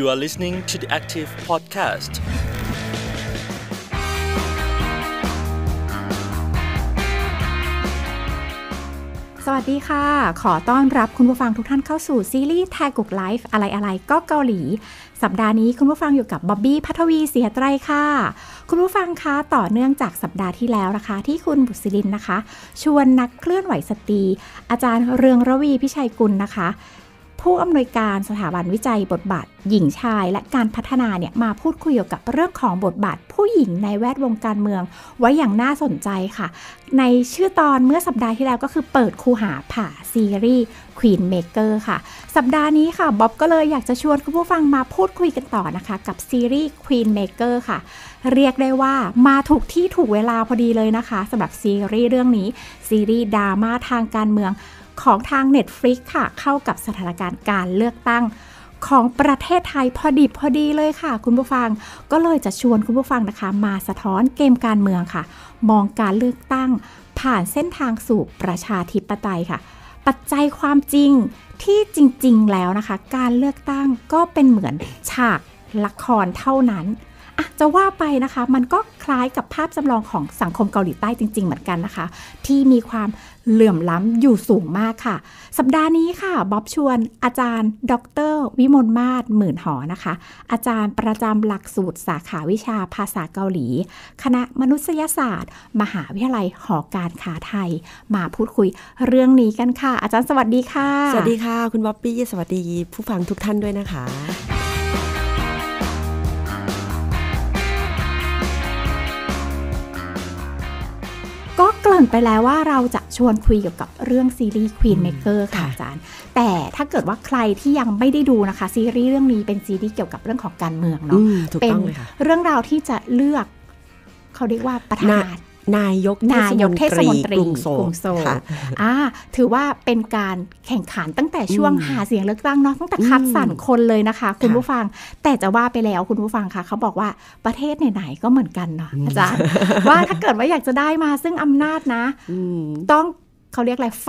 You are listening to the Active Podcast. สวัสดีค่ะ ขอต้อนรับคุณผู้ฟังทุกท่านเข้าสู่ ซีรีส์แทกุกไลฟ์อะไรอะไรก็เกาหลี สัปดาห์นี้คุณผู้ฟังอยู่กับบ๊อบบี้พัทวีเสียไตรค่ะ คุณผู้ฟังคะ ต่อเนื่องจากสัปดาห์ที่แล้วนะคะ ที่คุณบุษรินนะคะ ชวนนักเคลื่อนไหวสตรี อาจารย์เรืองระวีพิชัยกุลนะคะผู้อำนวยการสถาบันวิจัยบทบาทหญิงชายและการพัฒนาเนี่ย มาพูดคุยเกี่ยวกับเรื่องของบทบาทผู้หญิงในแวดวงการเมือง ไว้อย่างน่าสนใจค่ะ ในชื่อตอนเมื่อสัปดาห์ที่แล้วก็คือเปิดคูหาผ่าซีรีส์ Queen Maker ค่ะ สัปดาห์นี้ค่ะ บ๊อบก็เลยอยากจะชวนคุณผู้ฟังมาพูดคุยกันต่อนะคะ กับซีรีส์ Queen Maker ค่ะ เรียกได้ว่ามาถูกที่ถูกเวลาพอดีเลยนะคะสำหรับซีรีส์เรื่องนี้ซีรีส์ดราม่าทางการเมืองของทาง Netflix ค่ะ เข้ากับสถานการณ์การเลือกตั้งของประเทศไทยพอดีพอดีเลยค่ะ คุณผู้ฟังก็เลยจะชวนคุณผู้ฟังนะคะ มาสะท้อนเกมการเมืองค่ะ มองการเลือกตั้ง ผ่านเส้นทางสู่ประชาธิปไตยค่ะ ปัจจัยความจริงที่จริงๆ แล้วนะคะ การเลือกตั้งก็เป็นเหมือนฉากละครเท่านั้นอะจะว่าไปนะคะมันก็คล้ายกับภาพจำลองของสังคมเกาหลีใต้จริงๆ เหมือนกันนะคะ ที่มีความเหลื่อมล้ำอยู่สูงมากค่ะ สัปดาห์นี้ค่ะ บ๊อบชวน อาจารย์ ดรวิมลมาศหมื่นหอนะคะ อาจารย์ประจำหลักสูตรสาขาวิชาภาษาเกาหลี คณะมนุษยศาสตร์ มหาวิทยาลัยหอการค้าไทย มาพูดคุยเรื่องนี้กันค่ะ อาจารย์สวัสดีค่ะสวัสดีค่ะคุณบ๊อบบี้สวัสดี ผู้ฟังทุกท่านด้วยนะคะนไปแล้วว่าเราจะชวนคุยเกี่ยวกับเรื่องซีรีส์ Queenmaker ค่ะอาจารย์ แต่ถ้าเกิดว่าใครที่ยังไม่ได้ดูนะคะ ซีรีส์เรื่องนี้เป็นซีรีส์เกี่ยวกับเรื่องของการเมืองเนาะเป็นเรื่องราวที่จะเลือก เขาเรียกว่าประธานนายกนายกเทศมนตรีกรุงโซลค่ะอ่ถือว่าเป็นการแข่งขันตั้งแต่ช่วงหาเสียงเลือกตั้งเนาะตั้งแต่คัดสรรคนเลยนะคะ คุณผู้ฟังแต่จะว่าไปแล้วคุณผู้ฟังคะเขาบอกว่าประเทศไหน ๆ ก็เหมือนกันเนาะอาจารย์ว่าถ้าเกิดว่าอยากจะได้มาซึ่งอำนาจนะต้องเขาเรียกอะไร ไฟ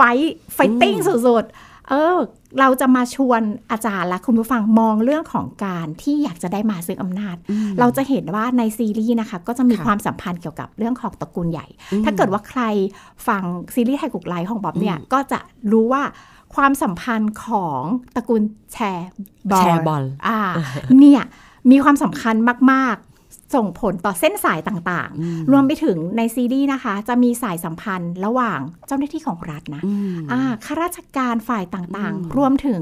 ไฟติ้งสุดเออเราจะมาชวนอาจารย์และคุณผู้ฟังมองเรื่องของการที่อยากจะได้มาซึ่งอำนาจ เราจะเห็นว่าในซีรีส์นะคะ ก็จะมีความสัมพันธ์เกี่ยวกับเรื่องของตระกูลใหญ่ ถ้าเกิดว่าใครฟังซีรีส์ไทยกุกไลของบ๊อบเนี่ย ก็จะรู้ว่าความสัมพันธ์ของตระกูลแชร์บอลอ่าเนี่ยมีความสำคัญมากส่งผลต่อเส้นสายต่างๆ รวมไปถึงในซีรีส์นะคะ จะมีสายสัมพันธ์ระหว่างเจ้าหน้าที่ของรัฐนะข้าราชการฝ่ายต่างๆ รวมถึง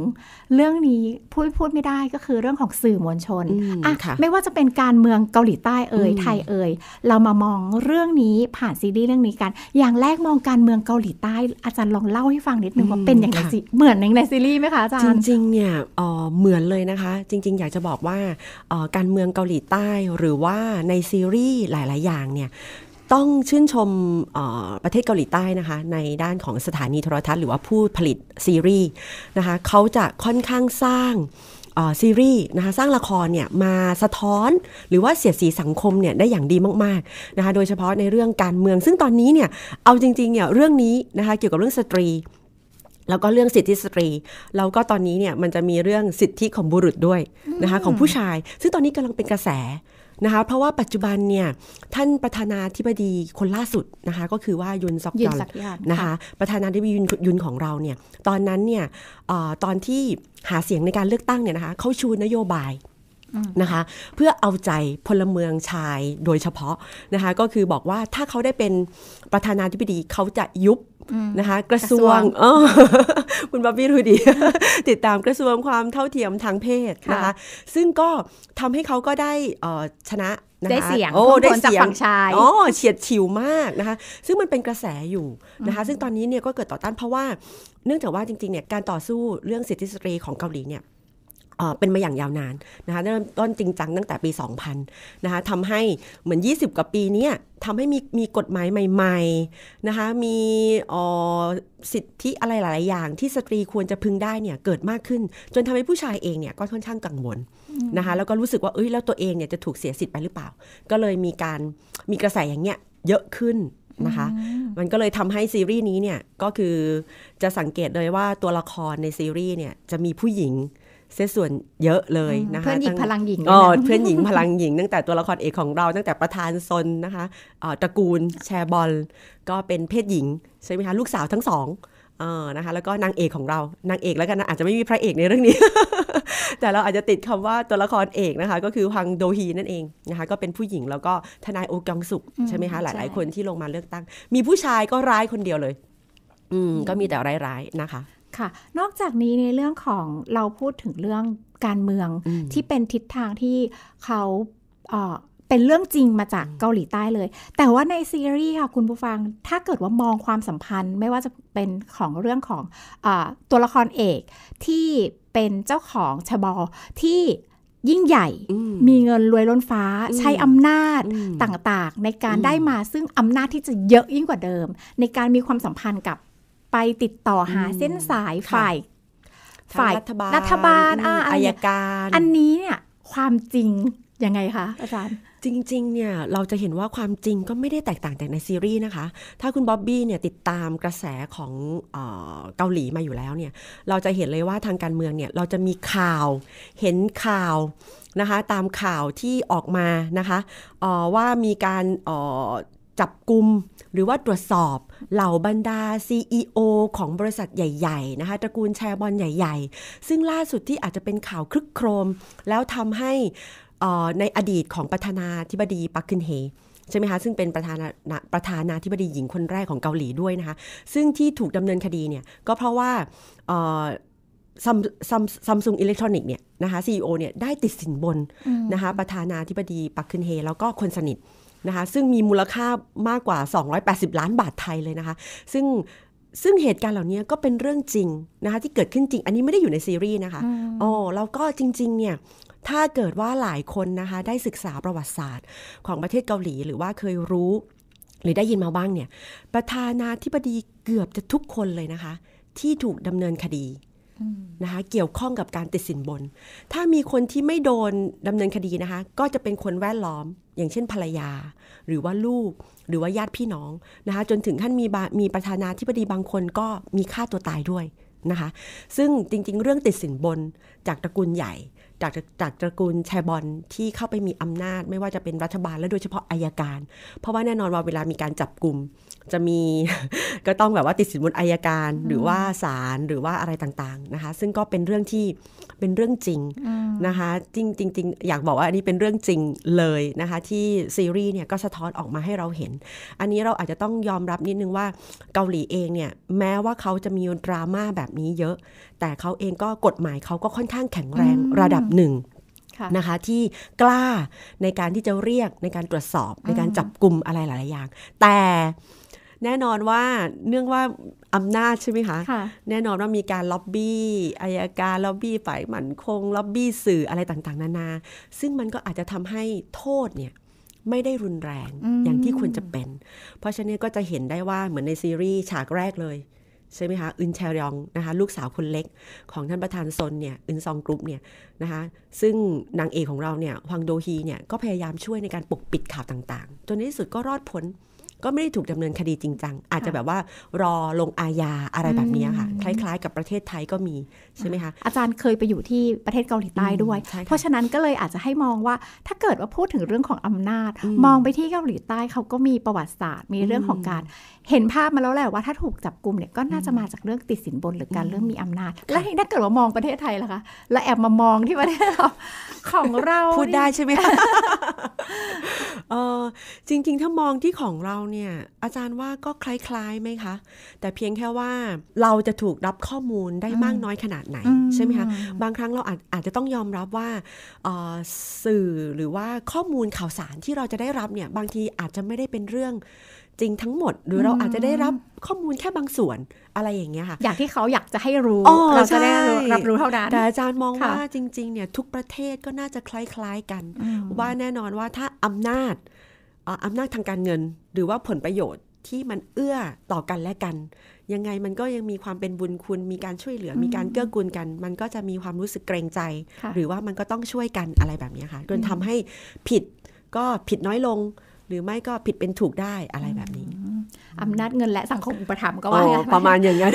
เรื่องนี้ พูดพูดไม่ได้ก็คือเรื่องของสื่อมวลชน ไม่ว่าจะเป็นการเมืองเกาหลีใต้เอ่ยไทยเอ่ยเรามามองเรื่องนี้ผ่านซีรีส์เรื่องนี้กัน อย่างแรกมองการเมืองเกาหลีใต้อาจารย์ลองเล่าให้ฟังนิดนึงว่าเป็นอย่างไรสิ เหมือนในในซีรีส์ไหมคะอาจารย์ จริงๆ เนี่ยเหมือนเลยนะคะ จริงๆ อยากจะบอกว่าการเมืองเกาหลีใต้หรือว่าาในซีรีส์หลาย ๆ อย่างเนี่ย ต้องชื่นชมประเทศเกาหลีใต้นะคะในด้านของสถานีโทรทัศน์ หรือว่าผู้ผลิตซีรีส์นะคะเขาจะค่อนข้างสร้างซีรีส์นะคะสร้างละครเนี่ยมาสะท้อนหรือว่าเสียดสีสังคมเนี่ยได้อย่างดีมากๆนะคะโดยเฉพาะในเรื่องการเมือง ซึ่งตอนนี้เนี่ยเอาจริงๆเนี่ยเรื่องนี้นะคะเกี่ยวกับเรื่องสตรี แล้วก็เรื่องสิทธิสตรีแล้วก็ตอนนี้เนี่ยมันจะมีเรื่องสิทธิของบุรุษด้วยนะคะของผู้ชาย ซึ่งตอนนี้กำลังเป็นกระแสนะคะเพราะว่าปัจจุบันเนี่ยท่านประธานาธิบดีคนล่าสุดนะคะก็คือว่ายุนซอกยอนนะคะประธานาธิบดียุนของเราเนี่ยตอนนั้นเนี่ยตอนที่หาเสียงในการเลือกตั้งเนี่ยนะคะเขาชูนโยบายนะคะเพื่อเอาใจพลเมืองชายโดยเฉพาะนะคะก็คือบอกว่าถ้าเขาได้เป็นประธานาธิบดีเขาจะยุบนะคะกระทรวง คุณบ๊อบบี้รูดี ติดตามกระทรวงความเท่าเทียมทางเพศนะคะซึ่งก็ทำให้เขาก็ได้ชนะได้เสียงโอ้ได้เสียงชายอ๋อเฉียดฉิวมากนะคะซึ่งมันเป็นกระแสอยู่นะคะซึ่งตอนนี้เนี่ยก็เกิดต่อต้านเพราะว่าเนื่องจากว่าจริงๆเนี่ยการต่อสู้เรื่องสิทธิสตรีของเกาหลีเนี่ยเป็นมาอย่างยาวนานนะคะเริ่มต้นจริงจังตั้งแต่ปี 2000นะคะทำให้ เหมือน 20กว่าปีนี้ทำให้มีมีกฎหมายใหม่ๆนะคะ มีสิทธิอะไรหลายๆอย่างที่สตรีควรจะพึงได้เนี่ยเกิดมากขึ้น จนทำให้ผู้ชายเองเนี่ยก็ค่อนข้างกังวลนะคะ แล้วก็รู้สึกว่าเอ้ยแล้วตัวเองเนี่ยจะถูกเสียสิทธิ์ไปหรือเปล่า ก็เลยมีการมีกระแสอย่างเงี้ยเยอะขึ้นนะคะ มันก็เลยทำให้ซีรีส์นี้เนี่ยก็คือจะสังเกตเลยว่าตัวละครในซีรีส์เนี่ยจะมีผู้หญิงเสียส่วนเยอะเลยนะคะเพื่อนหญิงพลังหญิงอ๋อเพื่อนหญิงพลังหญิงตั้งแต่ตัวละครเอกของเราตั้งแต่ประธานซนนะคะตระกูลแชร์บอลก็เป็นเพศหญิง ใช่ไหมคะลูกสาวทั้งสองนะคะ แล้วก็นางเอกของเรานางเอกแล้วกันอาจจะไม่มีพระเอกในเรื่องนี้ แต่เราอาจจะติดคำว่าตัวละครเอกนะคะ ก็คือฮังโดฮีนั่นเองนะคะก็เป็นผู้หญิงแล้วก็ทนายโอกยองสุกใช่ไหมคะหลายๆคนที่ลงมาเลือกตั้ง มีผู้ชายก็ร้ายคนเดียวเลย อืมก็มีแต่ร้ายๆ นะคะค่ะนอกจากนี้ในเรื่องของเราพูดถึงเรื่องการเมืองอที่เป็นทิศทางที่เขาเเป็นเรื่องจริงมาจากเกาหลีใต้เลย แต่ว่าในซีรีส์ค่ะคุณผู้ฟังถ้าเกิดว่ามองความสัมพันธ์ไม่ว่าจะเป็นของเรื่องของอตัวละครเอกที่เป็นเจ้าของชบอที่ยิ่งใหญ่มีเงินรวยล้นฟ้าใช้อำนาจต่างๆ ในการได้มาซึ่งอำนาจที่จะเยอะยิ่งกว่าเดิม ในการมีความสัมพันธ์กับไปติดต่อหาเส้นสายฝ่ายฝ่ายรัฐบาลรัฐบาลอายการ อันนี้เนี่ยความจริง ยังไงคะอาจารย์จริงๆเนี่ยเราจะเห็นว่าความจริงก็ไม่ได้แตกต่างจากในซีรีส์นะคะถ้าคุณบ๊อบบี้เนี่ยติดตามกระแสของเออเกาหลีมาอยู่แล้วเนี่ยเราจะเห็นเลยว่าทางการเมืองเนี่ยเราจะมีข่าวเห็นข่าวนะคะ ตามข่าวที่ออกมานะคะว่ามีการจับกลุ่มหรือว่าตรวจสอบเหล่าบรรดา CEO ของบริษัทใหญ่ๆนะคะตระกูลแชร์บอลใหญ่ๆ ซึ่งล่าสุดที่อาจจะเป็นข่าวคลึกโครม แล้วทำให้ในอดีตของประธานาธิบดีปักคึนเฮใช่ไหมคะซึ่งเป็นประธานาประธานาธิบดีหญิงคนแรกของเกาหลีด้วยนะคะซึ่งที่ถูกดำเนินคดีเนี่ยก็เพราะว่าซัมซุงอิเล็กทรอนิกส์เนี่ยนะคะซีอเนี่ยได้ติดสินบนนะคะประธานาธิบดีปักคึนเฮ แล้วก็คนสนิทนะคะซึ่งมีมูลค่ามากกว่า 280 ล้านบาทไทยเลยนะคะ ซึ่งซึ่งเหตุการณ์เหล่านี้ก็เป็นเรื่องจริงนะคะที่เกิดขึ้นจริงอันนี้ไม่ได้อยู่ในซีรีส์นะคะอ๋อแล้วก็จริงๆเนี่ยถ้าเกิดว่าหลายคนนะคะได้ศึกษาประวัติศาสตร์ ของประเทศเกาหลีหรือว่าเคยรู้ หรือได้ยินมาบ้างเนี่ยประธานาธิบดีเกือบจะทุกคนเลยนะคะ ที่ถูกดำเนินคดีนะคะเกี่ยวข้องกับการติดสินบน ถ้ามีคนที่ไม่โดนดำเนินคดีนะคะ ก็จะเป็นคนแวดล้อม อย่างเช่นภรรยา หรือว่าลูกหรือว่าญาติพี่น้องนะคะจนถึงขั้นมีมีประธานาธิบดีบางคนก็มีฆ่าตัวตายด้วยนะคะซึ่งจริงๆ เรื่องติดสินบนจากตระกูลใหญ่จากจากตระกูลแชบอลที่เข้าไปมีอำนาจ ไม่ว่าจะเป็นรัฐบาลและโดยเฉพาะอายการ เพราะว่าแน่นอนว่าเวลามีการจับกลุ่มจะมีก็ต้องแบบว่าติดสินบนอายการ หรือว่าศาลหรือว่าอะไรต่างๆนะคะซึ่งก็เป็นเรื่องที่เป็นเรื่องจริงนะคะจริงจริงอยากบอกว่าอันนี้เป็นเรื่องจริงเลยนะคะที่ซีรีส์เนี่ยก็สะท้อนออกมาให้เราเห็นอันนี้เราอาจจะต้องยอมรับนิดนึงว่าเกาหลีเองเนี่ยแม้ว่าเขาจะมีดราม่าแบบนี้เยอะแต่เขาเองก็กฎหมายเขาก็ค่อนข้างแข็งแรงระดับหนึ่งนะคะ ที่กล้าในการที่จะเรียกในการตรวจสอบในการจับกลุ่มอะไรหลายๆอย่างแต่แน่นอนว่าเนื่องว่า อำนาจใช่ไหมคะคะแน่นอนว่ามีการล็อบบี้อายการล็อบบี้ฝ่ายหมั่นคงล็อบบี้สื่ออะไรต่างๆ นานาซึ่งมันก็อาจจะทำให้โทษเนี่ยไม่ได้รุนแรงอย่างที่ควรจะเป็น เพราะฉะนั้นก็จะเห็นได้ว่าเหมือนในซีรีส์ฉากแรกเลยใช่ไหมคะอึนแชรยองนะคะลูกสาวคนเล็ก ของท่านประธานซนเนี่ย อึนซองกรุ๊ปเนี่ยนะคะ ซึ่งนางเอกของเราเนี่ยฮวังโดฮีเนี่ย ก็พยายามช่วยในการปกปิดข่าวต่าง ๆ จนในที่สุดก็รอดพ้น ก็ไม่ได้ถูกดำเนินคดีจริงจัง อาจจะแบบว่ารอลงอาญาอะไรแบบนี้ค่ะ คล้าย ๆ กับประเทศไทยก็มีใช่ไหมคะอาจารย์เคยไปอยู่ที่ประเทศเกาหลีใต้ด้วย เพราะฉะนั้นก็เลยอาจจะให้มองว่า ถ้าเกิดว่าพูดถึงเรื่องของอำนาจ มองไปที่เกาหลีใต้เขาก็มีประวัติศาสตร์ มีเรื่องของการ เห็นภาพมาแล้วแหละว่าถ้าถูกจับกลุ่มเนี่ยก็น่าจะมาจากเรื่องติดสินบนหรือการเรื่องมีอำนาจ แล้วถ้าเกิดว่ามองประเทศไทยล่ะคะแล้วแอบมามองที่ประเทศเราของเราพูดได้ใช่ไหมคะจริงๆถ้ามองที่ของเราเนี่ย อาจารย์ว่าก็คล้ายๆไหมคะแต่เพียงแค่ว่าเราจะถูกรับข้อมูลได้มากน้อยขนาดดไหน ใช่ไหมคะบางครั้งเราอาจอาจจะต้องยอมรับว่าสื่อหรือว่าข้อมูลข่าวสารที่เราจะได้รับเนี่ยบางทีอาจจะไม่ได้เป็นเรื่องจริงทั้งหมด หรือเราอาจจะได้รับข้อมูลแค่บางส่วนอะไรอย่างเงี้ยค่ะอยากที่เขาอยากจะให้รู้เราจะได้รับรู้เท่านั้นแต่อาจารย์มองว่าจริงๆเนี่ยทุกประเทศก็น่าจะคล้าย ๆกันว่าแน่นอนว่าถ้าอำนาจอำนาจทางการเงิน หรือว่าผลประโยชน์ที่มันเอื้อต่อกันและกันยังไงมันก็ยังมีความเป็นบุญคุณมีการช่วยเหลือ มีการเกื้อกูลกัน มันก็จะมีความรู้สึกเกรงใจ หรือว่ามันก็ต้องช่วยกันอะไรแบบนี้ค่ะจนทำให้ผิดก็ผิดน้อยลง หรือไม่ก็ผิดเป็นถูกได้อะไรแบบนี้อำนาจเงินและสังคมอุปถัมภ์ก็ว่าประมาณอย่างนั้น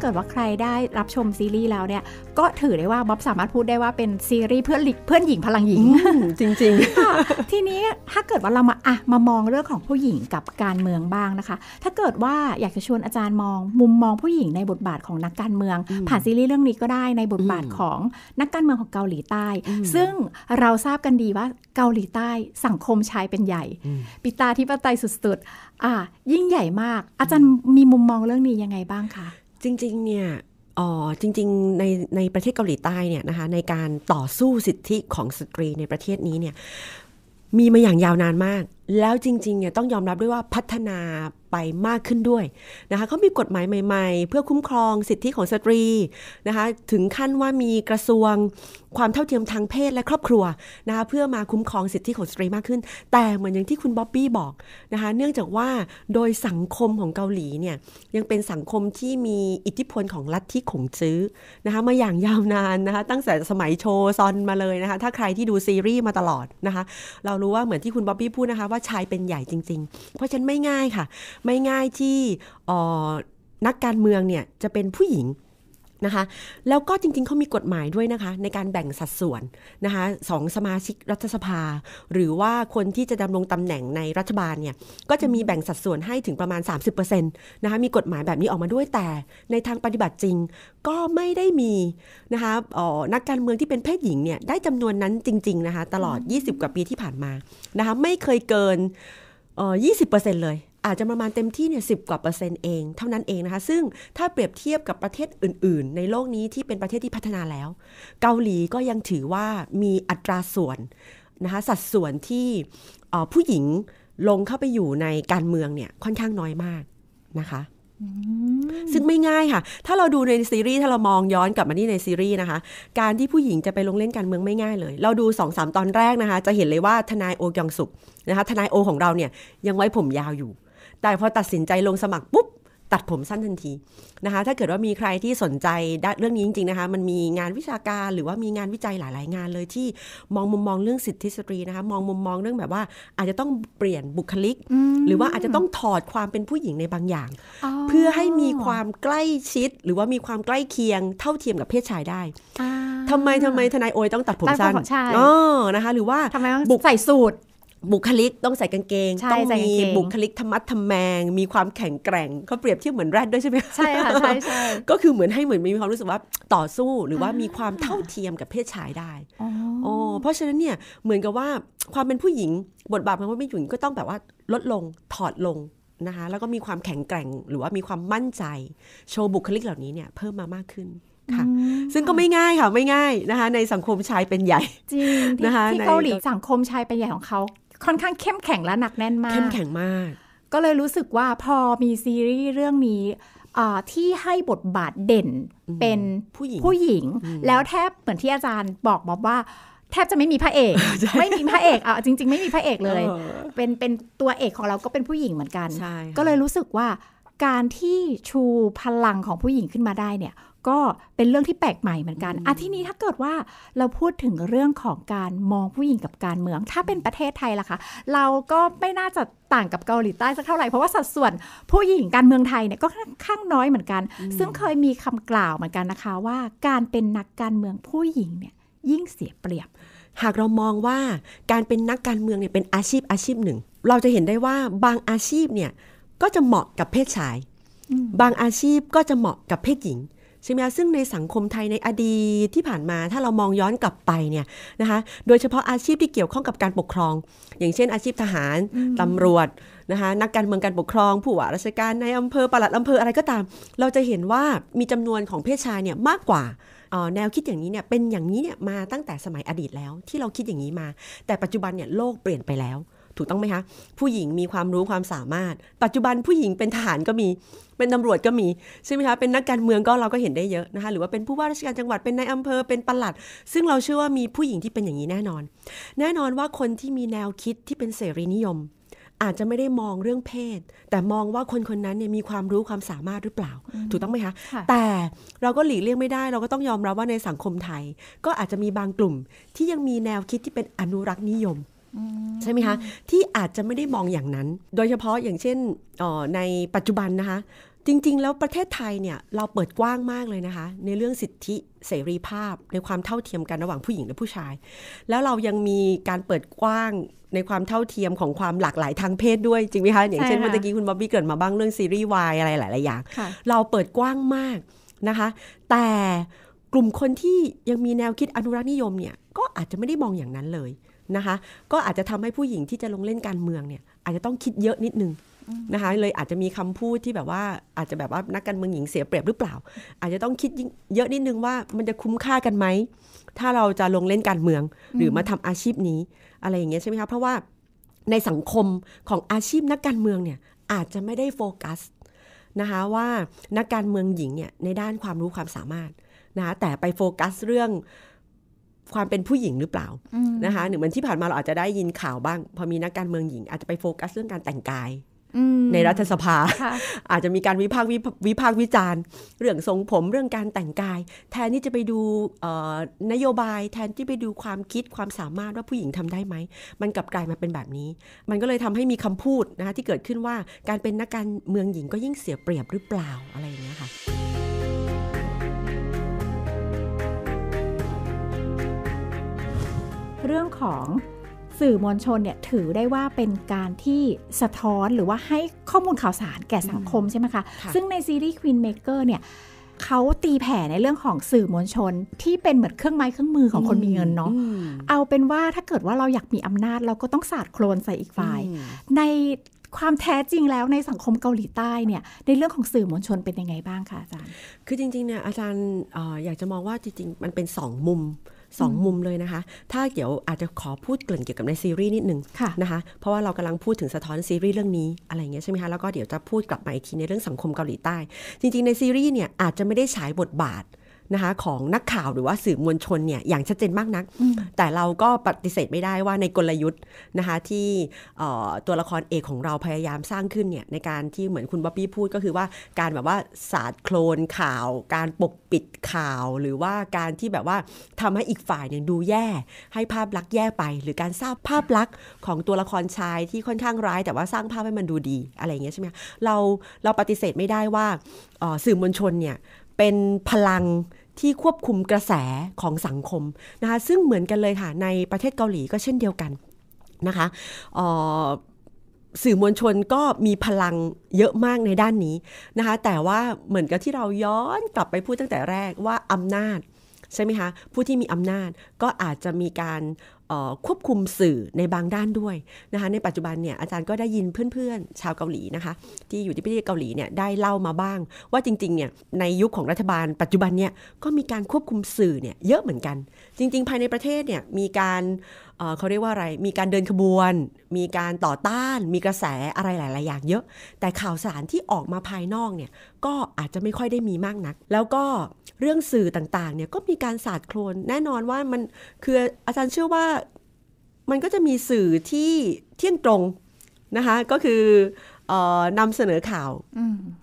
เกิดว่าใครได้รับชมซีรีส์แล้วเนี่ยก็ถือได้ว่าบ๊อบสามารถพูดได้ว่าเป็นซีรีส์เพื่อนเพื่อนหญิงพลังหญิงจริงๆ ทีนี้ถ้าเกิดว่าเรามาอะมามองเรื่องของผู้หญิงกับการเมืองบ้างนะคะ ถ้าเกิดว่าอยากจะชวนอาจารย์มองมุมมองผู้หญิงในบทบาทของนักการเมือง ผ่านซีรีส์เรื่องนี้ก็ได้ในบทบาทของนักการเมืองของเกาหลีใต้ซึ่งเราทราบกันดีว่าเกาหลีใต้สังคมชายเป็นใหญ่ ปิตาธิปไตยสุดๆอ่ะยิ่งใหญ่มาก อาจารย์มีมุมมองเรื่องนี้ยังไงบ้างคะจริง ๆ เนี่ย อ๋อ จริงๆ ใน ในประเทศเกาหลีใต้ เนี่ยนะคะ ในการต่อสู้สิทธิของสตรีในประเทศนี้ เนี่ย มีมาอย่างยาวนานมากแล้วจริง ๆ เนี่ยต้องยอมรับด้วยว่าพัฒนาไปมากขึ้นด้วยนะคะเขามีกฎหมายใหม่ๆ เพื่อคุ้มครองสิทธิของสตรีนะคะถึงขั้นว่ามีกระทรวงความเท่าเทียมทางเพศและครอบครัวนะคะเพื่อมาคุ้มครองสิทธิของสตรีมากขึ้น แต่เหมือนอย่างที่คุณบ๊อบบี้บอกนะคะเนื่องจากว่าโดยสังคมของเกาหลีเนี่ยยังเป็นสังคมที่มีอิทธิพลของลัทธิขงจื้อนะคะมาอย่างยาวนานนะคะตั้งแต่สมัยโชซอนมาเลยนะคะถ้าใครที่ดูซีรีส์มาตลอดนะคะเรารู้ว่าเหมือนที่คุณบ๊อบบี้พูดนะคะว่าว่าชายเป็นใหญ่จริง ๆ เพราะฉันไม่ง่ายค่ะ ไม่ง่ายที่นักการเมืองเนี่ยจะเป็นผู้หญิงนะคะแล้วก็จริงๆ เขามีกฎหมายด้วยนะคะในการแบ่งสัดส่วนนะคะสองสมาชิกรัฐสภา หรือว่าคนที่จะดำรงตำแหน่งในรัฐบาลเนี่ยก็จะมีแบ่งสัดส่วนให้ถึงประมาณ 30%นะคะมีกฎหมายแบบนี้ออกมาด้วยแต่ในทางปฏิบัติจริง ก็ไม่ได้มีนะคะออนักการเมืองที่เป็นเพศหญิงเนี่ยได้จำนวนนั้นจริงๆนะคะตลอด 20 กว่าปีที่ผ่านมานะคะไม่เคยเกินเออ20%เลยอาจจะประมาณเต็มที่เนี่ยสิกว่าเปอร์เซ็นต์เองเท่านั้นเองนะคะซึ่งถ้าเปรียบเทียบกับประเทศอื่นๆ ในโลกนี้ที่เป็นประเทศที่พัฒนาแล้ว เกาหลีก็ยังถือว่ามีอัตราส่วนนะคะสัดส่วนที่ผู้หญิงลงเข้าไปอยู่ในการเมืองเนี่ยค่อนข้างน้อยมากนะคะ ซึ่งไม่ง่ายค่ะ ถ้าเราดูในซีรีส์ถ้าเรามองย้อนกลับมานี่ในซีรีส์นะคะการที่ผู้หญิงจะไปลงเล่นการเมืองไม่ง่ายเลย เราดู2อสตอนแรกนะคะ จะเห็นเลยว่าทนายโอกยองสุกนะคะทนายโอของเราเนี่ยยังไว้ผมยาวอยู่แต่พอตัดสินใจลงสมัครปุ๊บตัดผมสั้นทันทีนะคะถ้าเกิดว่ามีใครที่สนใจเรื่องนี้จริงๆนะคะมันมีงานวิชาการหรือว่ามีงานวิจัยหลายๆ งานเลยที่มองมุมมองเรื่องสิทธิสตรีนะคะ มองมุมมองเรื่องแบบว่าอาจจะต้องเปลี่ยนบุคลิก หรือว่าอาจจะต้องถอดความเป็นผู้หญิงในบางอย่างเพื่อให้มีความใกล้ชิดหรือว่ามีความใกล้เคียงเท่าเทียมกับเพศชายได้ทำไมทำไมทนายโอยต้องตัดผมสั้นอ๋อนะคะหรือว่าบุกใส่สูตรบุคลิกต้องใส่กางเกง ต้องมีบุคลิกธรรมัดทำแมง มีความแข็งแกร่งเขาเปรียบเทียบเหมือนแรดด้วยใช่ไหมใช่ค่ะใช่ใช่ก็คือเหมือนให้เหมือนมีความรู้สึกว่าต่อสู้หรือว่ามีความเท่าเทียมกับเพศชายได้โอ้เพราะฉะนั้นเนี่ยเหมือนกับว่าความเป็นผู้หญิง บทบาทของผู้หญิงก็ต้องแบบว่าลดลงถอดลงนะคะแล้วก็มีความแข็งแกร่งหรือว่ามีความมั่นใจ โชว์บุคลิกเหล่านี้เนี่ยเพิ่มมามากขึ้นค่ะ ซึ่งก็ไม่ง่ายค่ะไม่ง่ายนะคะ ในสังคมชายเป็นใหญ่จริงนะคะที่เกาหลีสังคมชายเป็นใหญ่ของเขาค่อนข้างเข้มแข็งและหนักแน่นมาก เข้มแข็งมาก ก็เลยรู้สึกว่าพอมีซีรีส์เรื่องนี้ ที่ให้บทบาทเด่นเป็นผู้หญิง ผู้หญิงแล้วแทบเหมือนที่อาจารย์บอกบอกว่าแทบจะไม่มีพระเอก ไม่มีพระเอกเอะจริงๆไม่มีพระเอกเลย เป็นเป็นตัวเอกของเราก็เป็นผู้หญิงเหมือนกัน ก็เลยรู้สึกว่าการที่ชูพลังของผู้หญิงขึ้นมาได้เนี่ยก็เป็นเรื่องที่แปลกใหม่เหมือนกันอาที่นี้ถ้าเกิดว่าเราพูดถึงเรื่องของการมองผู้หญิงกับการเมือง ถ้าเป็นประเทศไทยล่ะคะ เราก็ไม่น่าจะต่างกับเกาหลีใต้สักเท่าไหร่ เพราะว่าสัดส่วนผู้หญิงการเมืองไทยเนี่ยก็ค่อนข้างน้อยเหมือนกัน ซึ่งเคยมีคำกล่าวเหมือนกันนะคะว่าการเป็นนักการเมืองผู้หญิงเนี่ยยิ่งเสียเปรียบ หากเรามองว่าการเป็นนักการเมืองเนี่ยเป็นอาชีพอาชีพหนึ่ง เราจะเห็นได้ว่าบางอาชีพเนี่ยก็จะเหมาะกับเพศชาย บางอาชีพก็จะเหมาะกับเพศหญิงช่ไหมซึ่งในสังคมไทยในอดีตที่ผ่านมาถ้าเรามองย้อนกลับไปเนี่ยนะคะโดยเฉพาะอาชีพที่เกี่ยวข้องกับการปกครอง อย่างเช่นอาชีพทหารตำรวจนะคะนักการเมืองการปกครองผู้ว่าราชการในอำเภอปลัดอำเภออะไรก็ตาม เราจะเห็นว่ามีจำนวนของเพศชายเนี่ยมากกว่าแนวคิดอย่างนี้เนี่ยเป็นอย่างนี้เนี่ยมาตั้งแต่สมัยอดีตแล้ว ที่เราคิดอย่างนี้มา แต่ปัจจุบันเนี่ยโลกเปลี่ยนไปแล้วถูกต้องไหมคะผู้หญิงมีความรู้ความสามารถ ปัจจุบันผู้หญิงเป็นทหารก็มี เป็นตำรวจก็มีใช่ไหมคะเป็นนักการเมืองก็เราก็เห็นได้เยอะนะคะหรือว่าเป็นผู้ว่าราชการจังหวัดเป็นนายอำเภอเป็นปลัด ซึ่งเราเชื่อว่ามีผู้หญิงที่เป็นอย่างนี้แน่นอน แน่นอนว่าคนที่มีแนวคิดที่เป็นเสรีนิยม อาจจะไม่ได้มองเรื่องเพศ แต่มองว่าคนคนนั้นเนี่ยมีความรู้ความสามารถหรือเปล่าถูกต้องไหมคะแต่เราก็หลีกเลี่ยงไม่ได้เราก็ต้องยอมรับว่าในสังคมไทย ก็อาจจะมีบางกลุ่ม ที่ยังมีแนวคิดที่เป็นอนุรักษ์นิยมใช่ไหมคะที่อาจจะไม่ได้มองอย่างนั้น โดยเฉพาะอย่างเช่นในปัจจุบันนะคะ จริงๆ แล้วประเทศไทยเนี่ย เราเปิดกว้างมากเลยนะคะ ในเรื่องสิทธิเสรีภาพ ในความเท่าเทียมกันระหว่างผู้หญิงและผู้ชาย แล้วเรายังมีการเปิดกว้างในความเท่าเทียมของความหลากหลายทางเพศด้วยจริงไหมคะ อย่างเช่นเมื่อกี้คุณบ๊อบบี้เกิดมาบ้างเรื่องซีรีส์วายอะไรหลายๆอย่างเราเปิดกว้างมากนะคะแต่กลุ่มคนที่ยังมีแนวคิดอนุรักษ์นิยมเนี่ยก็อาจจะไม่ได้มองอย่างนั้นเลยนะคะก็อาจจะทำให้ผู้หญิงที่จะลงเล่นการเมืองเนี่ยอาจจะต้องคิดเยอะนิดนึงนะคะเลยอาจจะมีคำพูดที่แบบว่าอาจจะแบบว่านักการเมืองหญิงเสียเปรียบหรือเปล่า อาจจะต้องคิดเยอะนิดนึงว่า มันจะคุ้มค่ากันไหม ถ้าเราจะลงเล่นการเมืองหรือมาทำอาชีพนี้อะไรอย่างเงี้ยใช่ไหมคะเพราะว่าในสังคมของอาชีพนักการเมืองเนี่ยอาจจะไม่ได้โฟกัสนะคะว่านักการเมืองหญิงเนี่ยในด้านความรู้ความสามารถนะคะแต่ไปโฟกัส เรื่องความเป็นผู้หญิงหรือเปล่านะคะหรือมันที่ผ่านมาเราอาจจะได้ยินข่าวบ้าง พอมีนักการเมืองหญิงอาจจะไปโฟกัสเรื่องการแต่งกายในรัฐสภา อาจจะมีการวิพากษ์วิพากษ์วิจารณ์ เรื่องทรงผมเรื่องการแต่งกาย แทนที่จะไปดูนโยบายแทนที่ไปดูความคิดความสามารถว่าผู้หญิงทำได้ไหม มันกลับกลายมาเป็นแบบนี้ มันก็เลยทำให้มีคำพูดนะคะที่เกิดขึ้นว่าการเป็นนักการเมืองหญิงก็ยิ่งเสียเปรียบหรือเปล่าอะไรอย่างเงี้ยค่ะเรื่องของสื่อมวลชนเนี่ยถือได้ว่าเป็นการที่สะท้อนหรือว่าให้ข้อมูลข่าวสารแก่สังคมใช่ไหมคะคะซึ่งในซีรีส์ Queen Maker เนี่ยเขาตีแผ่ในเรื่องของสื่อมวลชนที่เป็นเหมือนเครื่องไม้เครื่องมือของคนมีเงินเนาะเอาเป็นว่าถ้าเกิดว่าเราอยากมีอำนาจ เราก็ต้องสาดโคลนใส่อีกฝ่ายในความแท้จริงแล้วในสังคมเกาหลีใต้เนี่ยในเรื่องของสื่อมวลชนเป็นยังไงบ้างคะอาจารย์คือจริงๆเนี่ยอาจารย์ออยากจะมองว่าจริง ๆ มันเป็นสองมุมสองมุมเลยนะคะ ถ้าเดี๋ยวอาจจะขอพูดเกิ่นเกี่ยวกับในซีรีส์นิดนึงะนะคะ เพราะว่าเรากำลังพูดถึงสะท้อนซีรีส์เรื่องนี้ อะไรเงี้ยใช่ไหมคะ แล้วก็เดี๋ยวจะพูดกลับมาอีกทีในเรื่องสังคมเกาหลีใต้ จริงๆในซีรีส์เนี่ยอาจจะไม่ได้ฉายบทบาทนะคะของนักข่าวหรือว่าสื่อมวลชนเนี่ย อย่างชัดเจนมากนัก แต่เราก็ปฏิเสธไม่ได้ว่าในกลยุทธ์นะคะที่ตัวละครเอกของเราพยายามสร้างขึ้นเนี่ย ในการที่เหมือนคุณบ๊อบบี้พูดก็คือว่าการแบบว่าศาสตร์โคลนข่าว การปกปิดข่าวหรือว่าการที่แบบว่าทำให้อีกฝ่ายหนึ่งดูแย่ ให้ภาพลักษณ์แย่ไป หรือการสร้างภาพลักษณ์ของตัวละครชายที่ค่อนข้างร้าย แต่ว่าสร้างภาพให้มันดูดีอะไรเงี้ยใช่ไหมเราเราปฏิเสธไม่ได้ว่าสื่อมวลชนเนี่ยเป็นพลังที่ควบคุมกระแสของสังคมนะคะซึ่งเหมือนกันเลยค่ะ ในประเทศเกาหลีก็เช่นเดียวกัน นะคะสื่อมวลชนก็มีพลังเยอะมากในด้านนี้นะคะแต่ว่าเหมือนกับที่เราย้อนกลับไปพูดตั้งแต่แรกว่าอำนาจใช่ไหมคะ ผู้ที่มีอำนาจก็อาจจะมีการควบคุมสื่อในบางด้านด้วยนะคะในปัจจุบันเนี่ยอาจารย์ก็ได้ยินเพื่อนๆ ชาวเกาหลีนะคะ ที่อยู่ที่ประเทศเกาหลีเนี่ยได้เล่ามาบ้าง ว่าจริงๆเนี่ยในยุคของรัฐบาลปัจจุบันเนี่ยก็มีการควบคุมสื่อเนี่ยเยอะเหมือนกัน จริงๆ ภายในประเทศเนี่ยมีการเขาเรียกว่าอะไร มีการเดินขบวน มีการต่อต้าน มีกระแสอะไรหลาย ๆ อย่างเยอะ แต่ข่าวสารที่ออกมาภายนอกเนี่ยก็อาจจะไม่ค่อยได้มีมากนัก แล้วก็เรื่องสื่อต่างๆเนี่ยก็มีการสาดโคลนแน่นอนว่ามันคืออาจารย์เชื่อว่ามันก็จะมีสื่อที่เที่ยงตรงนะคะ ก็คือนำเสนอข่าว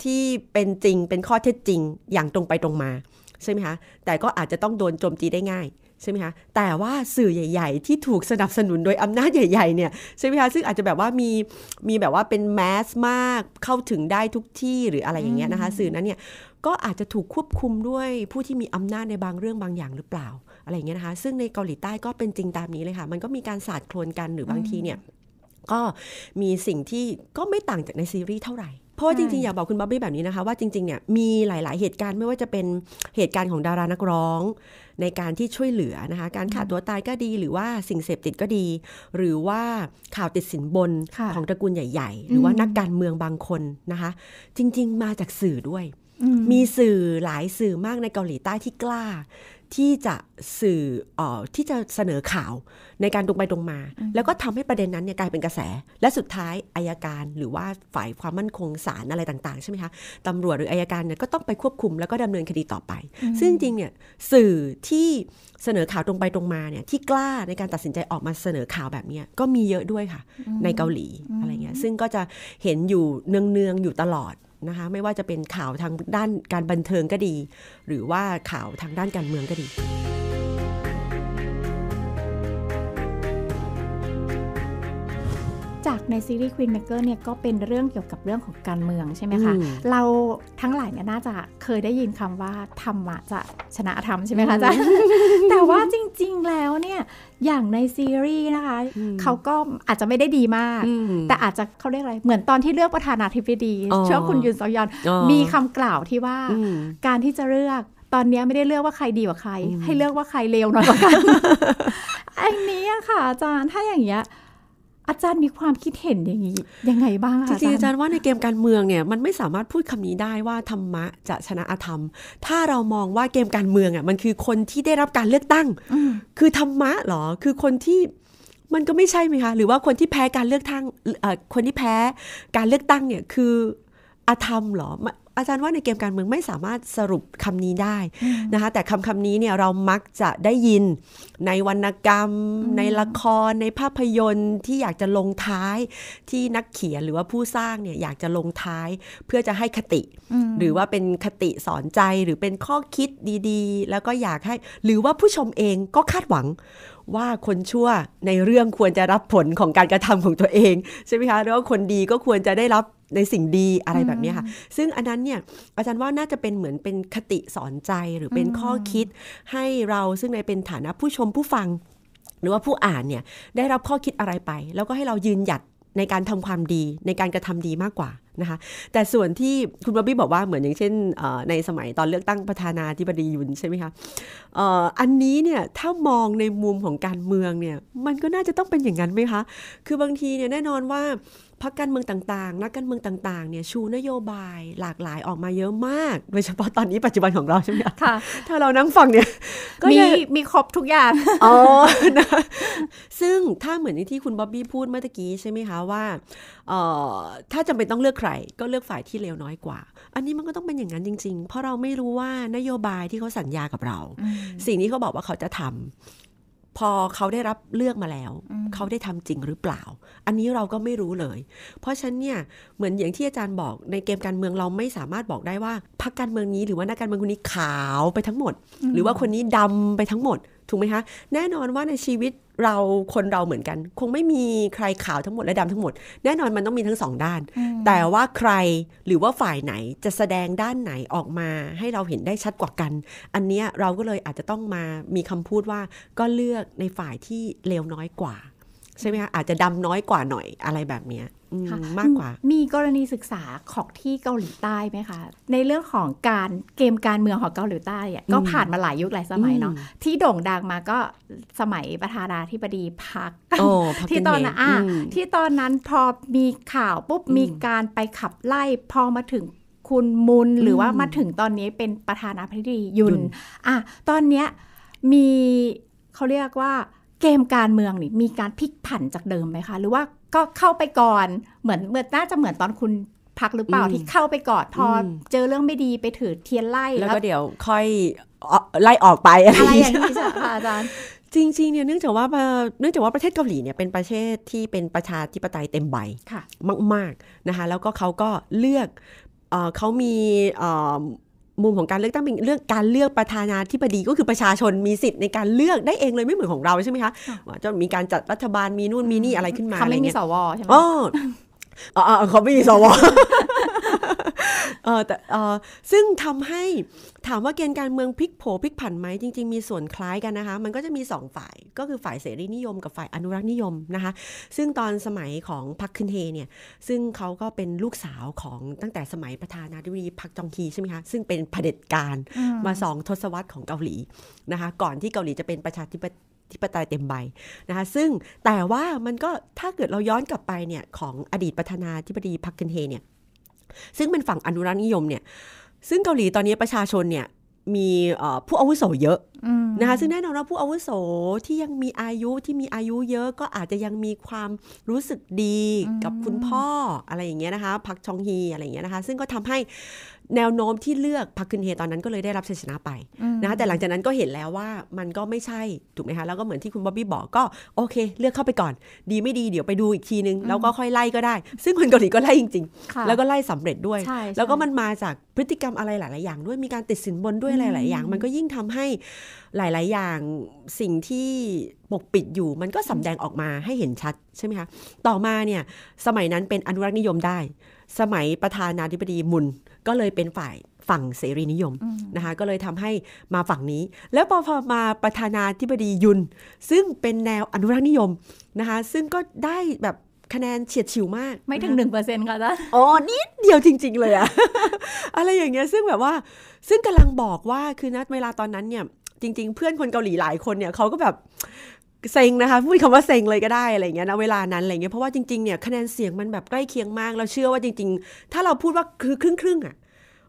ที่เป็นจริง เป็นข้อเท็จจริงอย่างตรงไปตรงมา ใช่ไหมคะ แต่ก็อาจจะต้องโดนโจมตีได้ง่ายใช่ไหมคะแต่ว่าสื่อใหญ่ ๆ ที่ถูกสนับสนุนโดยอำนาจใหญ่ๆเนี่ยใช่ไหมคะซึ่งอาจจะแบบว่ามีมีแบบว่าเป็นแมสมากเข้าถึงได้ทุกที่หรืออะไรอย่างเงี้ยนะคะ สื่อนั้นเนี่ยก็อาจจะถูกควบคุมด้วยผู้ที่มีอำนาจในบางเรื่องบางอย่างหรือเปล่าอะไรอย่างเงี้ยนะคะ ซึ่งในเกาหลีใต้ก็เป็นจริงตามนี้เลยค่ะ มันก็มีการสาดโคลนกันหรือบางทีเนี่ยก็มีสิ่งที่ก็ไม่ต่างจากในซีรีส์เท่าไหร่เพราะจริง ๆ อยากบอกคุณบ๊อบบี้แบบนี้นะคะว่าจริงๆเนี่ยมีหลาย ๆ เหตุการณ์ไม่ว่าจะเป็นเหตุการณ์ของดารานักร้อง ในการที่ช่วยเหลือนะคะการขาดตัวตายก็ดีหรือว่าสิ่งเสพติดก็ดี หรือว่าข่าวติดสินบนของตระกูลใหญ่ ๆ หรือว่านักการเมืองบางคนนะคะ จริงๆมาจากสื่อด้วย มีสื่อหลายสื่อมากในเกาหลีใต้ที่กล้าที่จะสื่ออที่จะเสนอข่าวในการตรงไปตรงมา แล้วก็ทำให้ประเด็นนั้นเนี่ยกลายเป็นกระแส และสุดท้ายอายการ หรือว่าฝ่ายความมั่นคงศาลอะไรต่าง ๆใช่ไหมคะตำรวจหรืออายการเนี่ยก็ต้องไปควบคุมแล้วก็ดำเนินคดีต่อไป ซึ่งจริงเนี่ยสื่อที่เสนอข่าวตรงไปตรงมาเนี่ยที่กล้าในการตัดสินใจออกมาเสนอข่าวแบบนี้ก็มีเยอะด้วยค่ะ ในเกาหลีอะไรเงี้ยซึ่งก็จะเห็นอยู่เนืองๆอยู่ตลอดนะคะไม่ว่าจะเป็นข่าวทางด้านการบันเทิงก็ดี หรือว่าข่าวทางด้านการเมืองก็ดีจากในซีรีส์ Queen Maker เนี่ยก็เป็นเรื่องเกี่ยวกับเรื่องของการเมืองใช่ไหมคะเราทั้งหลายเนี่ยน่าจะเคยได้ยินคำว่าธรรมะจะชนะธรรมใช่ไหมคะจ๊ะแต่ว่าจริงๆแล้วเนี่ยอย่างในซีรีส์นะคะเขาก็อาจจะไม่ได้ดีมากแต่อาจจะเขาเรียกอะไร เหมือนตอนที่เลือกประธานาธิบดีช่วงคุณยุนซอยอนมีคำกล่าวที่ว่าการที่จะเลือกตอนนี้ไม่ได้เลือกว่าใครดีกว่าใคร ให้เลือกว่าใครเลวหน่อยกว่ากันอ้นนี้ค่ะ อาจารย์ถ้าอย่างเงี้ยอาจารย์มีความคิดเห็นอย่างนี้ยังไงบ้างคะจริงๆอาจารย์ว่าในเกมการเมืองเนี่ยมันไม่สามารถพูดคำนี้ได้ว่าธรรมะจะชนะอธรรม ถ้าเรามองว่าเกมการเมืองอ่ะมันคือคนที่ได้รับการเลือกตั้งคือธรรมะหรอ คือคนที่มันก็ไม่ใช่ไหมคะ หรือว่าคนที่แพ้การเลือกตั้งคนที่แพ้การเลือกตั้งเนี่ยคืออธรรมหรออาจารย์ว่าในเกมการเมืองไม่สามารถสรุปคำนี้ได้นะคะแต่คำคำนี้เนี่ยเรามักจะได้ยินในวรรณกรรม ในละครในภาพยนตร์ที่อยากจะลงท้ายที่นักเขียนหรือว่าผู้สร้างเนี่ยอยากจะลงท้าย เพื่อจะให้คติ หรือว่าเป็นคติสอนใจหรือเป็นข้อคิดดีๆ แล้วก็อยากให้หรือว่าผู้ชมเองก็คาดหวังว่าคนชั่วในเรื่องควรจะรับผลของการกระทำของตัวเองใช่ไหมคะแล้วคนดีก็ควรจะได้รับในสิ่งดีอะไรแบบนี้ค่ะ ซึ่งอันนั้นเนี่ยอาจารย์ว่าน่าจะเป็นเหมือนเป็นคติสอนใจหรือเป็นข้อคิด ให้เราซึ่งในเป็นฐานะผู้ชมผู้ฟัง หรือว่าผู้อ่านเนี่ยได้รับข้อคิดอะไรไป แล้วก็ให้เรายืนหยัดในการทำความดีในการกระทำดีมากกว่านะคะแต่ส่วนที่คุณบ๊อบบี้บอกว่าเหมือนอย่างเช่นในสมัยตอนเลือกตั้งประธานาธิบดียุนใช่ไหมคะอันนี้เนี่ยถ้ามองในมุมของการเมืองเนี่ยมันก็น่าจะต้องเป็นอย่างนั้นไหมคะคือบางทีเนี่ยแน่นอนว่าพักการเมืองต่าง ๆ นักการเมืองต่างๆ เนี่ยชูนโยบายหลากหลายออกมาเยอะมาก โดยเฉพาะตอนนี้ปัจจุบันของเราใช่ไหมคะถ้าเรานั่งฟังเนี่ย ก็มีมีครบทุกอย่างอ๋อนะซึ่งถ้าเหมือนที่คุณบ๊อบบี้พูดเมื่อกี้ใช่ไหมคะว่าเออถ้าจำเป็นต้องเลือกใคร ก็เลือกฝ่ายที่เลวน้อยกว่า อันนี้มันก็ต้องเป็นอย่างนั้นจริง ๆ เพราะเราไม่รู้ว่านโยบายที่เขาสัญญากับเรา สิ่งนี้เขาบอกว่าเขาจะทำพอเขาได้รับเลือกมาแล้ว เขาได้ทำจริงหรือเปล่า อันนี้เราก็ไม่รู้เลย เพราะฉะนั้นเนี่ย เหมือนอย่างที่อาจารย์บอก ในเกมการเมืองเราไม่สามารถบอกได้ว่าพรรคการเมืองนี้หรือว่านักการเมืองคนนี้ขาวไปทั้งหมด หรือว่าคนนี้ดำไปทั้งหมด ถูกไหมคะ แน่นอนว่าในชีวิตเราคนเราเหมือนกัน คงไม่มีใครขาวทั้งหมดและดำทั้งหมด แน่นอนมันต้องมีทั้งสองด้าน แต่ว่าใครหรือว่าฝ่ายไหนจะแสดงด้านไหนออกมา ให้เราเห็นได้ชัดกว่ากัน อันนี้เราก็เลยอาจจะต้องมามีคำพูดว่าก็เลือกในฝ่ายที่เลวน้อยกว่า ใช่ไหมคะอาจจะดำน้อยกว่าหน่อยอะไรแบบเนี้ยมากกว่า มีกรณีศึกษาของที่เกาหลีใต้ไหมคะ ในเรื่องของการเกมการเมืองของเกาหลีใต้ก็ผ่านมาหลายยุคหลายสมัยเนาะ ที่โด่งดังมาก็สมัยประธานาธิบดีพักที่ตอนนั้นที่ตอนนั้นพอมีข่าวปุ๊บ มีการไปขับไล่พอมาถึงคุณมุน หรือว่ามาถึงตอนนี้เป็นประธานาธิบดียุนอ่ะตอนเนี้ยมีเขาเรียกว่าเกมการเมืองนี่มีการพลิกผันจากเดิมไหมคะ หรือว่าก็เข้าไปก่อนเหมือนเหมือนน่าจะเหมือนตอนคุณพักหรือเปล่าที่เข้าไปกอดพอเจอเรื่องไม่ดีไปถือเทียนไล่แล้วก็เดี๋ยวค่อยไล่ออกไปอะไรอย่างนี้ใช่ค่ะอาจารย์จริงๆ เนี่ยเนื่องจากว่าเนื่องจากว่าประเทศเกาหลีเนี่ยเป็นประเทศที่เป็นประชาธิปไตยเต็มใบมากๆนะคะ แล้วก็เขาก็เลือกเขามีมุมของการเลือกตั้งเป็นเรื่องการเลือกประธานาธิบดีก็คือประชาชนมีสิทธิ์ในการเลือกได้เองเลยไม่เหมือนของเราใช่ไหมคะจะมีการจัดรัฐบาลมีนู่นมีนี่อะไรขึ้นมาเขาไม่มีสวใช่ไหมอ๋อเขาไม่มีสวเออแต่เออซึ่งทำให้ถามว่าเกณฑ์การเมืองพลิกโผพลิกผันไหมจริงๆมีส่วนคล้ายกันนะคะ มันก็จะมี2ฝ่ายก็คือฝ่ายเสรีนิยม กับฝ่ายอนุรักษ์นิยมนะคะ ซึ่งตอนสมัยของพักคืนเฮเนี่ย ซึ่งเขาก็เป็นลูกสาวของตั้งแต่สมัยประธานาธิบดีพักจองฮีใช่ไหมคะ ซึ่งเป็นเผด็จการมาสองทศวรรษของเกาหลีนะคะ ก่อนที่เกาหลีจะเป็นประชาธิปไตยปไตยเต็มใบนะคะซึ่งแต่ว่ามันก็ถ้าเกิดเราย้อนกลับไปเนี่ยของอดีตประธานาธิบดีพักกินเฮเนี่ยซึ่งเป็นฝั่งอนุรักษนิยมเนี่ย ซึ่งเกาหลีตอนนี้ประชาชนเนี่ยมีผู้อาวุโสเยอะนะคะซึ่งแน่นอนว่าผู้อาวุโสที่ยังมีอายุที่มีอายุเยอะก็อาจจะยังมีความรู้สึกดีกับคุณพ่ออะไรอย่างเงี้ยนะคะพักชองฮีอะไรอย่างเงี้ยนะคะ ซึ่งก็ทำให้แนวโน้มที่เลือก พักคืนเฮตอนนั้นก็เลยได้รับชัยชนะไป นะคะแต่หลังจากนั้นก็เห็นแล้วว่ามันก็ไม่ใช่ ถูกไหมคะ แล้วก็เหมือนที่คุณบ๊อบบี้บอกก็ โอเค เลือกเข้าไปก่อน ดีไม่ดี เดี๋ยวไปดูอีกทีนึง แล้วก็ค่อยไล่ก็ได้ ซึ่งคนเกาหลีก็ไล่จริง ๆ แล้วก็ไล่สำเร็จด้วย แล้วก็มันมาจากพฤติกรรมอะไรหลายๆอย่างด้วยมีการติดสินบนด้วยหลาย ๆ อย่าง มันก็ยิ่งทำให้หลาย ๆ อย่างสิ่งที่ปกปิดอยู่มันก็สำแดงออกมาให้เห็นชัดใช่ไหมคะต่อมาเนี่ยสมัยนั้นเป็นอนุรักษ์นิยมได้ สมัยประธานาธิบดีมุนก็เลยเป็นฝ่ายฝั่งเสรีนิยมนะคะก็เลยทำให้มาฝั่งนี้ แล้วพอพอมาประธานาธิบดียุน ซึ่งเป็นแนวอนุรักษนิยมนะคะซึ่งก็ได้แบบคะแนนเฉียดฉิวมากไม่ถึงหนนึ่งเเปอร์ซ็ต์ค่ะจ้ะอ๋อนิดเดียวจริงๆเลยอะอะไรอย่างเงี้ยซึ่งแบบว่า ซึ่งกำลังบอกว่าคือนะเวลาตอนนั้นเนี่ยจริง ๆ เพื่อนคนเกาหลีหลายคนเนี่ยเขาก็แบบเซ็งนะคะพูดคำว่าเซ็งเลยก็ได้อะไรเงี้ยนะเวลานั้นอะไรเงี้ยเพราะว่าจริงๆเนี่ยคะแนนเสียงมันแบบใกล้เคียงมากเราเชื่อว่าจริง ๆ ถ้าเราพูดว่าคือครึ่งครึ่งอ่ะ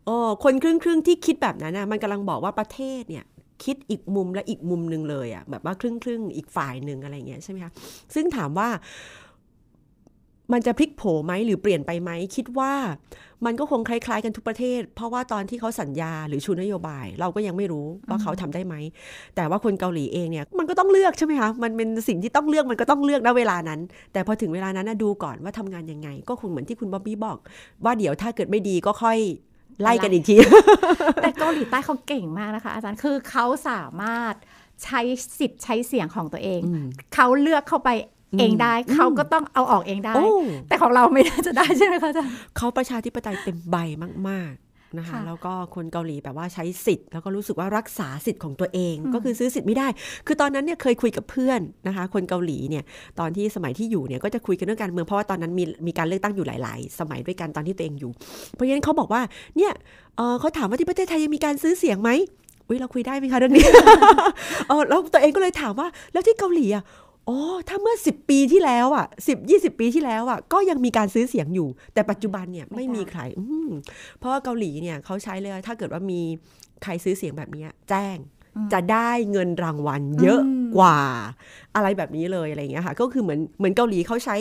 โอ้คนครึ่งครึ่งที่คิดแบบนั้นนะมันกำลังบอกว่าประเทศเนี่ย คิดอีกมุมและอีกมุมหนึ่งเลยอ่ะแบบว่าครึ่งครึ่งอีกฝ่ายหนึ่งอะไรเงี้ยใช่ไหมคะซึ่งถามว่ามันจะพลิกโผไหมหรือเปลี่ยนไปไหม คิดว่ามันก็คงคล้ายๆกันทุกประเทศเพราะว่าตอนที่เขาสัญญา หรือชูนโยบายเราก็ยังไม่รู้ว่าเขาทำได้ไหม แต่ว่าคนเกาหลีเองเนี่ยมันก็ต้องเลือกใช่ไหมคะมันเป็นสิ่งที่ต้องเลือกมันก็ต้องเลือกณเวลานั้น แต่พอถึงเวลานั้นดูก่อนว่าทำงานยังไง ก็คงเหมือนที่คุณบ๊อบบี้บอก ว่าเดี๋ยวถ้าเกิดไม่ดีก็ค่อยไล่กันอีกทีแต่เกาหลีใต้เขาเก่งมากนะคะ อาจารย์คือเขาสามารถใช้สิทธิ์ใช้เสียงของตัวเอง เขาเลือกเข้าไปเองได้เขาก็ต้องเอาออกเองได้ แต่ของเราไม่น่าจะได้ใช่ไหมคะอาจารย์เขาประชาธิปไตยเต็มใบมาก ๆนะคะ แล้วก็คนเกาหลีแบบว่าใช้สิทธิ์แล้วก็รู้สึกว่ารักษาสิทธิ์ของตัวเองก็คือซื้อสิทธิ์ไม่ได้ คือตอนนั้นเนี่ยเคยคุยกับเพื่อนนะคะ คนเกาหลีเนี่ยตอนที่สมัยที่อยู่เนี่ยก็จะคุยกันเรื่องการเมืองเพราะว่าตอนนั้นมีมีการเลือกตั้งอยู่หลาย ๆ สมัยด้วยกันตอนที่ตัวเองอยู่เพราะฉะนั้นเขาบอกว่า เนี่ยเขาถามว่าที่ประเทศไทยยังมีการซื้อเสียงไหมอุ้ยเราคุยได้ไหมคะเรื่องนี้เออแล้วตัวเองก็เลยถามว่าแล้วที่เกาหลีอ่ะโอ้ ถ้าเมื่อ 10 ปีที่แล้วอ่ะ10 20 ปีที่แล้วอ่ะ ก็ยังมีการซื้อเสียงอยู่ แต่ปัจจุบันเนี่ยไม่มีใคร เพราะว่าเกาหลีเนี่ยเขาใช้เลย ถ้าเกิดว่ามีใครซื้อเสียงแบบนี้แจ้ง จะได้เงินรางวัล เยอะกว่า อะไรแบบนี้เลยอะไรเงี้ยค่ะ ก็คือเหมือนเหมือนเกาหลีเขาใช้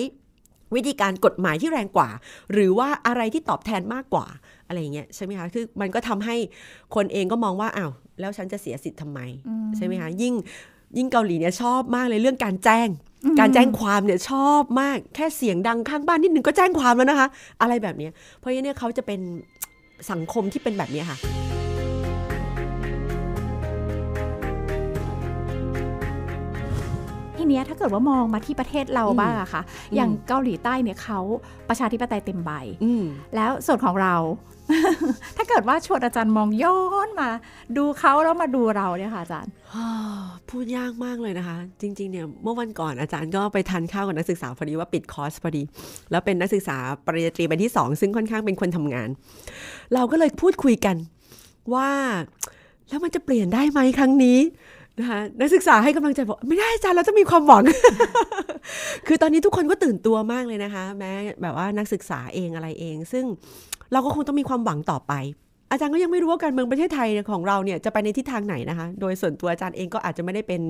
วิธีการกฎหมายที่แรงกว่า หรือว่าอะไรที่ตอบแทนมากกว่าอะไรเงี้ยใช่ไหมคะ คือมันก็ทำให้คนเองก็มองว่าอ้าวแล้วฉันจะเสียสิทธิ์ทำไม ใช่ไหมคะยิ่งยิ่งเกาหลีเนี่ยชอบมากเลยเรื่องการแจ้ง การแจ้งความเนี่ยชอบมากแค่เสียงดังข้างบ้านนิดนึงก็แจ้งความแล้วนะคะ อะไรแบบนี้เพราะฉะนั้นเขาจะเป็นสังคมที่เป็นแบบนี้ค่ะทีเนี้ยถ้าเกิดว่ามองมาที่ประเทศเราบ้างอะค่ะ อย่างเกาหลีใต้เนี่ยเขาประชาธิปไตยเต็มใบแล้วส่วนของเราถ้าเกิดว่า ชวนอาจารย์มองย้อนมา ดูเขาแล้วมาดูเราเนี่ยค่ะอาจารย์ พูดยากมากเลยนะคะ จริงๆเนี่ยเมื่อวันก่อนอาจารย์ก็ไปทานข้าวกับนักศึกษาพอดีว่าปิดคอร์ส พอดี แล้วเป็นนักศึกษาปริญญาตรีใบที่สองซึ่งค่อนข้างเป็นคนทำงาน เราก็เลยพูดคุยกันว่าแล้วมันจะเปลี่ยนได้ไหมครั้งนี้นะคะนักศึกษาให้กำลังใจบอกไม่ได้อาจารย์เราจะมีความหวังคือตอนนี้ทุกคนก็ตื่นตัวมากเลยนะคะแม้แบบว่านักศึกษาเองอะไรเองซึ่งเราก็คงต้องมีความหวังต่อไป อาจารย์ก็ยังไม่รู้ว่าการเมืองประเทศไทยของเราเนี่ยจะไปในทิศทางไหนนะคะ โดยส่วนตัวอาจารย์เองก็อาจจะไม่ได้เป็น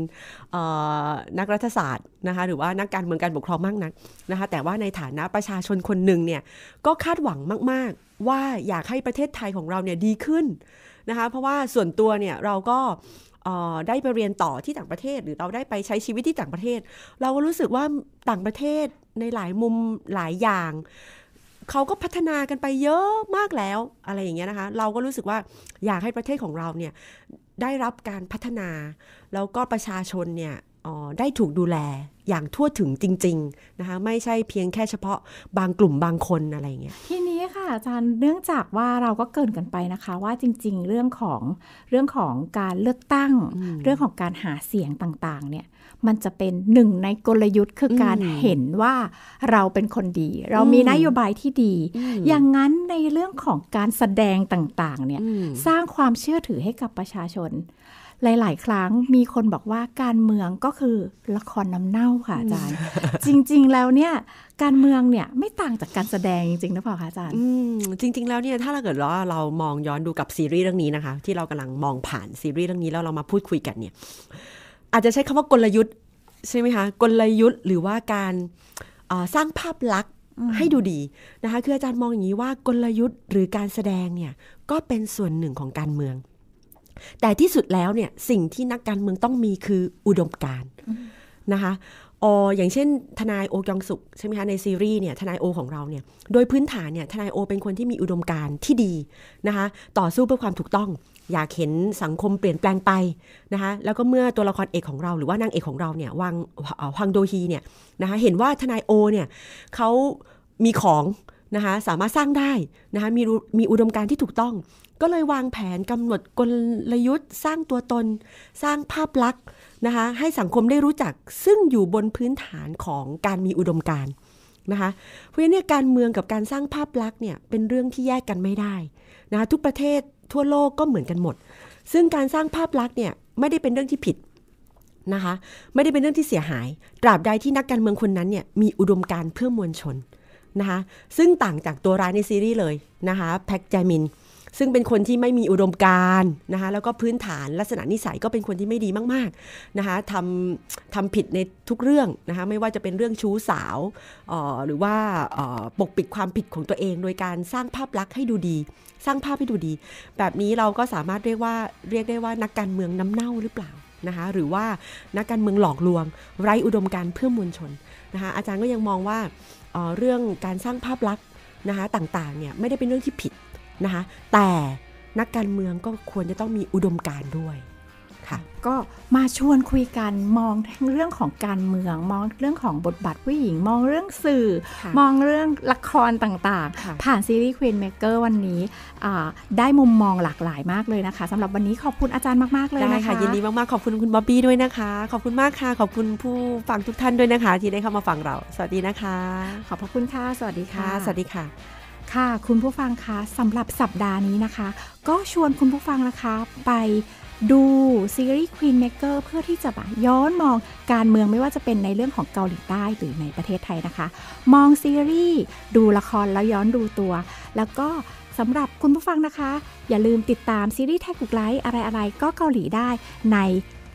นักรัฐศาสตร์นะคะหรือว่านักการเมืองการปกครองมากนักนะคะ แต่ว่าในฐานะประชาชนคนหนึ่งเนี่ย ก็คาดหวังมาก ๆ ว่าอยากให้ประเทศไทยของเราเนี่ยดีขึ้นนะคะ เพราะว่าส่วนตัวเนี่ยเราก็ได้ไปเรียนต่อที่ต่างประเทศหรือเราได้ไปใช้ชีวิตที่ต่างประเทศ เราก็รู้สึกว่าต่างประเทศในหลายมุมหลายอย่างเขาก็พัฒนากันไปเยอะมากแล้วอะไรอย่างเงี้ยนะคะ เราก็รู้สึกว่าอยากให้ประเทศของเราเนี่ยได้รับการพัฒนา แล้วก็ประชาชนเนี่ยได้ถูกดูแลอย่างทั่วถึงจริงๆนะคะไม่ใช่เพียงแค่เฉพาะบางกลุ่มบางคนอะไรเงี้ยทีนี้ค่ะ อาจารย์เนื่องจากว่าเราก็เกินกันไปนะคะว่าจริงๆ เรื่องของเรื่องของการเลือกตั้ง เรื่องของการหาเสียงต่าง ๆเนี่ยมันจะเป็นหนึ่งในกลยุทธ์คือการเห็นว่าเราเป็นคนดี เรามีนโยบายที่ดี อย่างนั้นในเรื่องของการแสดงต่างๆ เนี่ย สร้างความเชื่อถือให้กับประชาชน หลายๆ ครั้งมีคนบอกว่าการเมืองก็คือละครน้ำเน่าค่ะอาจารย์ จริงๆแล้วเนี่ย การเมืองเนี่ยไม่ต่างจากการแสดงจริงๆนะเปล่าคะอาจารย์จริงๆแล้วเนี่ยถ้าเราเกิดว่าเรามองย้อนดูกับซีรีส์เรื่องนี้นะคะ ที่เรากำลังมองผ่านซีรีส์เรื่องนี้แล้วเรามาพูดคุยกันเนี่ยอาจจะใช้คำว่ากลยุทธ์ใช่ไหมคะกลยุทธ์หรือว่าการสร้างภาพลักษณ์ให้ดูดีนะคะคืออาจารย์มองอย่างนี้ว่ากลยุทธ์หรือการแสดงเนี่ยก็เป็นส่วนหนึ่งของการเมือง แต่ที่สุดแล้วเนี่ยสิ่งที่นักการเมืองต้องมีคืออุดมการนะคะออย่างเช่นทนายโอกยองสุขใช่ไหมคะในซีรีส์เนี่ยทนายโอของเราเนี่ยโดยพื้นฐานเนี่ยทนายโอเป็นคนที่มีอุดมการณ์ที่ดีนะคะต่อสู้เพื่อความถูกต้องอยากเห็นสังคมเปลี่ยนแปลงไปนะคะแล้วก็เมื่อตัวละครเอกของเรา หรือว่านางเอกของเราเนี่ยวังวังโดฮีเนี่ยนะคะเห็นว่าทนายโอเนี่ยเขามีของนะคะสามารถสร้างได้นะคะมีมีอุดมการที่ถูกต้อง ก็เลยวางแผนกำหนดกลยุทธ์ สร้างตัวตน สร้างภาพลักษณ์นะคะให้สังคมได้รู้จักซึ่งอยู่บนพื้นฐานของการมีอุดมการนะคะเพราะฉะนั้นการเมืองกับการสร้างภาพลักษณ์เนี่ยเป็นเรื่องที่แยกกันไม่ได้นะคะทุกประเทศทั่วโลกก็เหมือนกันหมด ซึ่งการสร้างภาพลักษณ์เนี่ย ไม่ได้เป็นเรื่องที่ผิดนะคะ ไม่ได้เป็นเรื่องที่เสียหาย ตราบใดที่นักการเมืองคนนั้นเนี่ยมีอุดมการเพื่อมวลชนนะคะ ซึ่งต่างจากตัวร้ายในซีรีส์เลยนะคะแพ็กจามินซึ่งเป็นคนที่ไม่มีอุดมการนะคะแล้วก็พื้นฐานลักษณะนิสัยก็เป็นคนที่ไม่ดีมากๆนะคะทำทำผิดในทุกเรื่องนะคะไม่ว่าจะเป็นเรื่องชู้สาว หรือว่าปกปิดความผิดของตัวเอง โดยการสร้างภาพลักษณ์ให้ดูดี สร้างภาพให้ดูดี แบบนี้เราก็สามารถเรียกว่าเรียกได้ว่านักการเมืองน้ำเน่าหรือเปล่านะคะหรือว่านักการเมืองหลอกลวงไร้อุดมการเพื่อมวลชนนะคะอาจารย์ก็ยังมองว่าเรื่องการสร้างภาพลักษณ์นะคะต่างๆเนี่ยไม่ได้เป็นเรื่องที่ผิดนะคะแต่นักการเมืองก็ควรจะต้องมีอุดมการด้วยค่ะก็มาชวนคุยกันมองทั้งเรื่องของการเมืองมองเรื่องของบทบาทผู้หญิง มองเรื่องสื่อ มองเรื่องละครต่างๆ ผ่านซีรีส์ Queen Maker วันนี้ได้มุมมองหลากหลายมากเลยนะคะสำหรับวันนี้ขอบคุณอาจารย์มากๆเลยนะคะยินดีมากๆขอบคุณคุณบ๊อบบี้ด้วยนะคะ ขอบคุณมากค่ะขอบคุณผู้ฟังทุกท่านด้วยนะคะ ที่ได้เข้ามาฟังเรา สวัสดีนะคะ ขอบพระคุณค่ะสวัสดีค่ะ สวัสดีค่ะค่ะคุณผู้ฟังคะสำหรับสัปดาห์นี้นะคะ ก็ชวนคุณผู้ฟังนะคะ ไปดูซีรีส์ Queen Maker เพื่อที่จะย้อนมองการเมืองไม่ว่าจะเป็นในเรื่องของเกาหลีใต้หรือในประเทศไทยนะคะ มองซีรีส์ ดูละครแล้วย้อนดูตัว แล้วก็สำหรับคุณผู้ฟังนะคะ อย่าลืมติดตามซีรีส์แท็กกุกไลท์อะไรๆก็เกาหลีได้ใน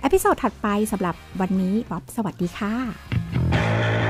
เอพิโซดถัดไปสำหรับวันนี้บ๊อบสวัสดีค่ะ